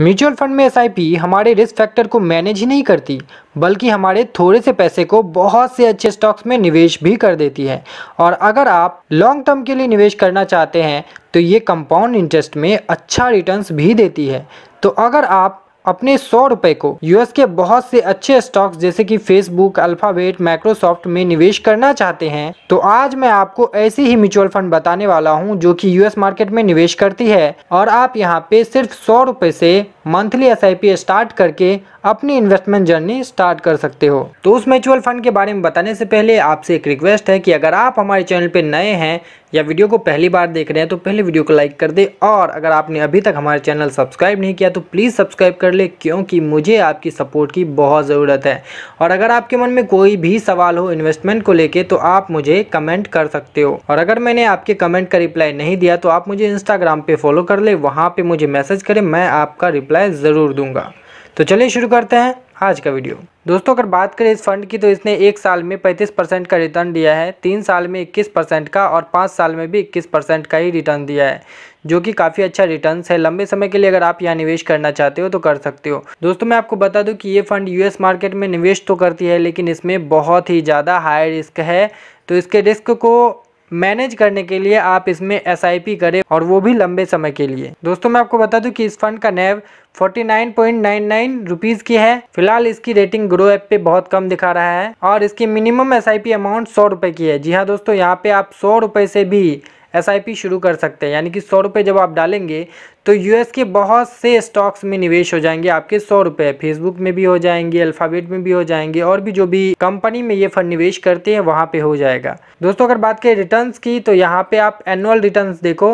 Mutual fund में एस हमारे रिस्क फैक्टर को मैनेज ही नहीं करती बल्कि हमारे थोड़े से पैसे को बहुत से अच्छे स्टॉक्स में निवेश भी कर देती है और अगर आप लॉन्ग टर्म के लिए निवेश करना चाहते हैं तो ये कंपाउंड इंटरेस्ट में अच्छा रिटर्न्स भी देती है तो अगर आप अपने सौ रुपए को यूएस के बहुत से अच्छे स्टॉक्स जैसे कि फेसबुक अल्फावेट माइक्रोसॉफ्ट में निवेश करना चाहते हैं तो आज मैं आपको ऐसे ही म्यूचुअल फंड बताने वाला हूं जो कि यूएस मार्केट में निवेश करती है और आप यहां पे सिर्फ सौ रुपए से मंथली एस स्टार्ट करके अपनी इन्वेस्टमेंट जर्नी स्टार्ट कर सकते हो तो उस म्यूचुअल फंड के बारे में बताने से पहले आपसे एक रिक्वेस्ट है कि अगर आप हमारे चैनल पर नए हैं या वीडियो को पहली बार देख रहे हैं तो पहले वीडियो को लाइक कर दे और अगर आपने अभी तक हमारे चैनल सब्सक्राइब नहीं किया तो प्लीज़ सब्सक्राइब कर ले क्योंकि मुझे आपकी सपोर्ट की बहुत ज़रूरत है और अगर आपके मन में कोई भी सवाल हो इन्वेस्टमेंट को लेके तो आप मुझे कमेंट कर सकते हो और अगर मैंने आपके कमेंट का रिप्लाई नहीं दिया तो आप मुझे इंस्टाग्राम पर फॉलो कर ले वहाँ पर मुझे मैसेज करें मैं आपका रिप्लाई ज़रूर दूँगा तो चलिए शुरू करते हैं आज का वीडियो दोस्तों अगर बात करें इस फंड की तो इसने एक साल में 35 परसेंट का रिटर्न दिया है तीन साल में 21 परसेंट का और पाँच साल में भी 21 परसेंट का ही रिटर्न दिया है जो कि काफ़ी अच्छा रिटर्न है लंबे समय के लिए अगर आप यहाँ निवेश करना चाहते हो तो कर सकते हो दोस्तों मैं आपको बता दूँ कि ये फंड यूएस मार्केट में निवेश तो करती है लेकिन इसमें बहुत ही ज़्यादा हाई रिस्क है तो इसके रिस्क को मैनेज करने के लिए आप इसमें एस करें और वो भी लंबे समय के लिए दोस्तों मैं आपको बता दूं कि इस फंड का नैव 49.99 रुपीस की है फिलहाल इसकी रेटिंग ग्रो ऐप पे बहुत कम दिखा रहा है और इसकी मिनिमम एस अमाउंट सौ रुपये की है जी हाँ दोस्तों यहाँ पे आप सौ रुपये से भी एस शुरू कर सकते हैं यानी कि सौ रुपये जब आप डालेंगे तो यूएस के बहुत से स्टॉक्स में निवेश हो जाएंगे आपके सौ रुपए फेसबुक में भी हो जाएंगे अल्फ़ाबेट में भी हो जाएंगे और भी जो भी कंपनी में ये फंड निवेश करते हैं वहाँ पे हो जाएगा दोस्तों अगर बात करें रिटर्न्स की तो यहाँ पे आप एनुअल रिटर्न्स देखो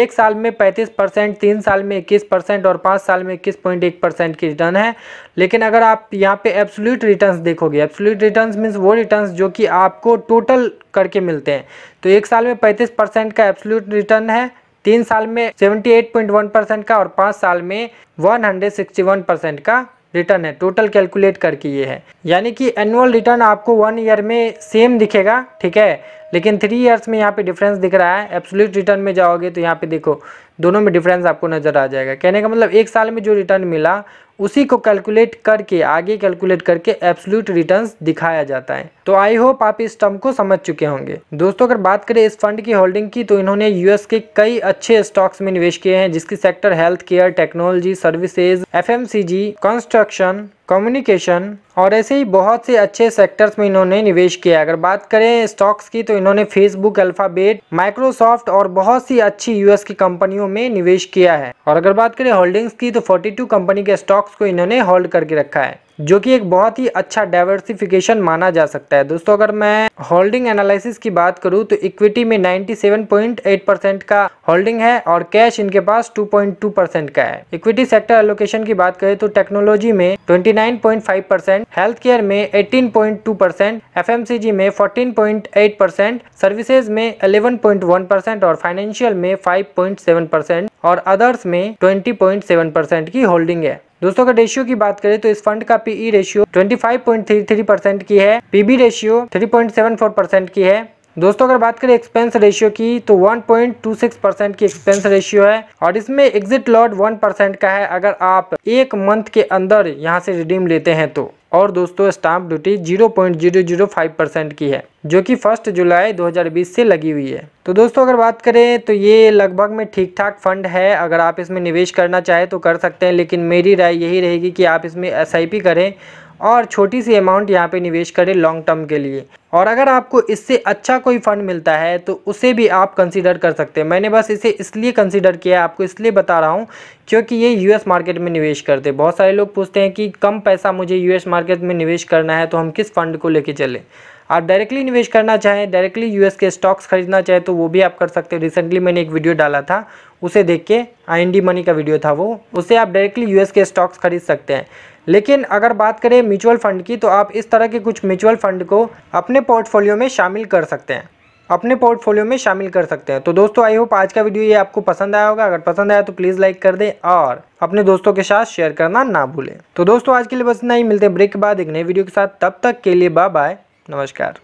एक साल में 35 परसेंट तीन साल में 21 परसेंट और पाँच साल में इक्कीस पॉइंट एक परसेंट की रिटर्न है लेकिन अगर आप यहाँ पे एब्सोल्यूट रिटर्न्स देखोगे एब्सोल्यूट रिटर्न्स मीन्स वो रिटर्न्स जो कि आपको टोटल करके मिलते हैं तो एक साल में पैंतीस परसेंट का एब्सोल्यूट रिटर्न है तीन साल में seventy eight point one percent का और पाँच साल में one hundred sixty one percent का रिटर्न है टोटल कैलकुलेट करके ये है यानी कि एनुअल रिटर्न आपको वन ईयर में सेम दिखेगा ठीक है लेकिन थ्री ईयर्स में यहाँ पे डिफरेंस दिख रहा है एब्सोल्यूट रिटर्न में जाओगे तो यहाँ पे देखो दोनों में डिफरेंस आपको नज़र आ जाएगा कहने का मतलब एक साल में जो रिटर्न मिला उसी को कैलकुलेट करके आगे कैलकुलेट करके एब्सोल्यूट रिटर्न्स दिखाया जाता है तो आई होप आप इस टर्म को समझ चुके होंगे दोस्तों अगर बात करें इस फंड की होल्डिंग की तो इन्होंने यूएस के कई अच्छे स्टॉक्स में निवेश किए हैं जिसकी sector health care technology services F construction communication और ऐसे ही बहुत से अच्छे सेक्टर्स में इन्होंने निवेश किया अगर बात करें स्टॉक्स की तो इन्होंने फेसबुक अल्फ़ाबेट माइक्रोसॉफ्ट और बहुत सी अच्छी यूएस की कंपनियों में निवेश किया है और अगर बात करें होल्डिंग्स की तो 42 कंपनी के स्टॉक्स को इन्होंने होल्ड करके रखा है जो कि एक बहुत ही अच्छा डाइवर्सिफिकेशन माना जा सकता है दोस्तों अगर मैं होल्डिंग एनालिसिस की बात करूं तो इक्विटी में 97.8 परसेंट का होल्डिंग है और कैश इनके पास 2.2 परसेंट का है इक्विटी सेक्टर एलोकेशन की बात करें तो टेक्नोलॉजी में 29.5 परसेंट हेल्थ केयर में 18.2 परसेंट एफ में फोर्टीन परसेंट सर्विसेज में अलेवन परसेंट और फाइनेंशियल में फाइव परसेंट और अदर्स में ट्वेंटी परसेंट की होल्डिंग है दोस्तों अगर रेशियो की बात करें तो इस फंड का पीई रेशियो 25.33 परसेंट की है पीबी रेशियो 3.74 परसेंट की है दोस्तों अगर बात करें एक्सपेंस रेशियो की तो 1.26 परसेंट की एक्सपेंस रेशियो है और इसमें एग्जिट लॉट 1 परसेंट का है अगर आप एक मंथ के अंदर यहां से रिडीम लेते हैं तो और दोस्तों स्टाम्प ड्यूटी 0.005 परसेंट की है जो कि फर्स्ट जुलाई 2020 से लगी हुई है तो दोस्तों अगर बात करें तो ये लगभग में ठीक ठाक फंड है अगर आप इसमें निवेश करना चाहें तो कर सकते हैं लेकिन मेरी राय यही रहेगी कि आप इसमें एस करें और छोटी सी अमाउंट यहाँ पे निवेश करें लॉन्ग टर्म के लिए और अगर आपको इससे अच्छा कोई फ़ंड मिलता है तो उसे भी आप कंसीडर कर सकते हैं मैंने बस इसे इसलिए कंसीडर किया आपको इसलिए बता रहा हूँ क्योंकि ये यूएस मार्केट में निवेश करते हैं बहुत सारे लोग पूछते हैं कि कम पैसा मुझे यूएस मार्केट में निवेश करना है तो हम किस फंड को लेके चलें आप डायरेक्टली निवेश करना चाहें डायरेक्टली यूएस के स्टॉक्स खरीदना चाहें तो वो भी आप कर सकते हैं रिसेंटली मैंने एक वीडियो डाला था उसे देख के आई मनी का वीडियो था वो उसे आप डायरेक्टली यूएस के स्टॉक्स खरीद सकते हैं लेकिन अगर बात करें म्यूचुअल फंड की तो आप इस तरह के कुछ म्यूचुअल फंड को अपने पोर्टफोलियो में शामिल कर सकते हैं अपने पोर्टफोलियो में शामिल कर सकते हैं तो दोस्तों आई होप आज का वीडियो ये आपको पसंद आया होगा अगर पसंद आया तो प्लीज़ लाइक कर दें और अपने दोस्तों के साथ शेयर करना ना भूलें तो दोस्तों आज के लिए बस इतना ही मिलते हैं ब्रेक के बाद एक नए वीडियो के साथ तब तक के लिए बाय बाय Namaskar.